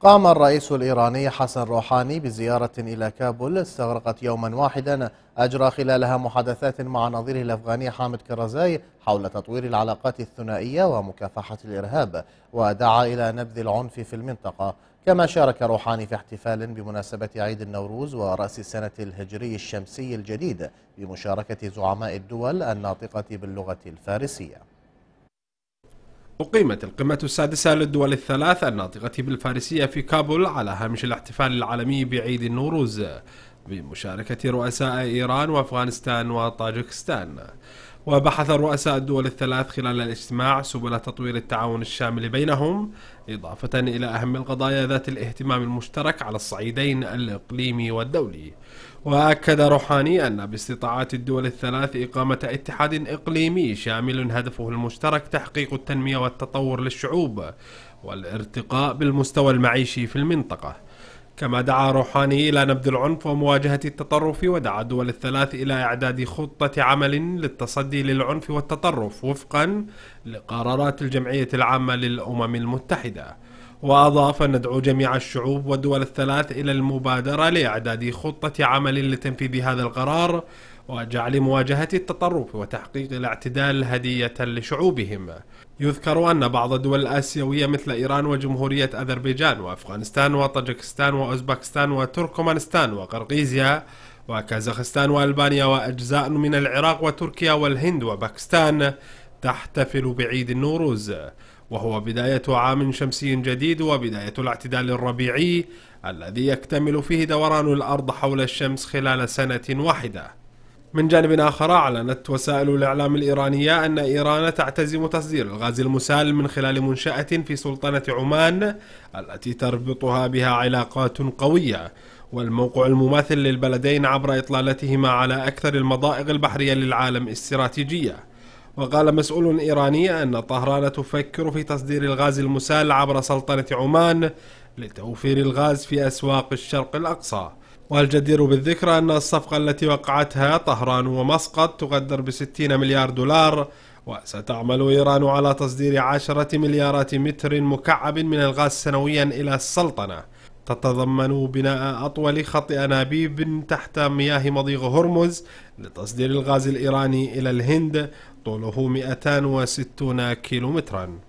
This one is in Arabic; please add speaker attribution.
Speaker 1: قام الرئيس الإيراني حسن روحاني بزيارة إلى كابول استغرقت يوما واحدا أجرى خلالها محادثات مع نظيره الأفغاني حامد كرزاي حول تطوير العلاقات الثنائية ومكافحة الإرهاب ودعا إلى نبذ العنف في المنطقة كما شارك روحاني في احتفال بمناسبة عيد النوروز ورأس السنة الهجري الشمسي الجديد بمشاركة زعماء الدول الناطقة باللغة الفارسية
Speaker 2: أقيمت القمة السادسة للدول الثلاث الناطقة بالفارسية في كابول على هامش الاحتفال العالمي بعيد النوروز بمشاركة رؤساء إيران وأفغانستان وطاجكستان وبحث رؤساء الدول الثلاث خلال الاجتماع سبل تطوير التعاون الشامل بينهم إضافة إلى أهم القضايا ذات الاهتمام المشترك على الصعيدين الإقليمي والدولي وأكد روحاني أن باستطاعات الدول الثلاث إقامة اتحاد إقليمي شامل هدفه المشترك تحقيق التنمية والتطور للشعوب والارتقاء بالمستوى المعيشي في المنطقة كما دعا روحاني إلى نبذ العنف ومواجهة التطرف ودعا الدول الثلاث إلى إعداد خطة عمل للتصدي للعنف والتطرف وفقا لقرارات الجمعية العامة للأمم المتحدة وأضاف ندعو جميع الشعوب والدول الثلاث إلى المبادرة لإعداد خطة عمل لتنفيذ هذا القرار وجعل مواجهة التطرف وتحقيق الاعتدال هدية لشعوبهم يذكر أن بعض الدول الآسيوية مثل إيران وجمهورية أذربيجان وأفغانستان وطاجكستان وأوزبكستان وتركمانستان وقرغيزيا وكازاخستان وألبانيا وأجزاء من العراق وتركيا والهند وباكستان تحتفل بعيد النوروز وهو بداية عام شمسي جديد وبداية الاعتدال الربيعي الذي يكتمل فيه دوران الأرض حول الشمس خلال سنة واحدة. من جانب آخر أعلنت وسائل الإعلام الإيرانية أن إيران تعتزم تصدير الغاز المسال من خلال منشأة في سلطنة عمان التي تربطها بها علاقات قوية والموقع المماثل للبلدين عبر إطلالتهما على أكثر المضائق البحرية للعالم استراتيجية وقال مسؤول إيراني أن طهران تفكر في تصدير الغاز المسال عبر سلطنة عمان لتوفير الغاز في أسواق الشرق الأقصى والجدير بالذكر أن الصفقة التي وقعتها طهران ومسقط تقدر بستين مليار دولار وستعمل إيران على تصدير عشرة مليارات متر مكعب من الغاز سنويا إلى السلطنة تتضمن بناء أطول خط أنابيب تحت مياه مضيق هرمز لتصدير الغاز الإيراني إلى الهند طوله 260 كيلومتراً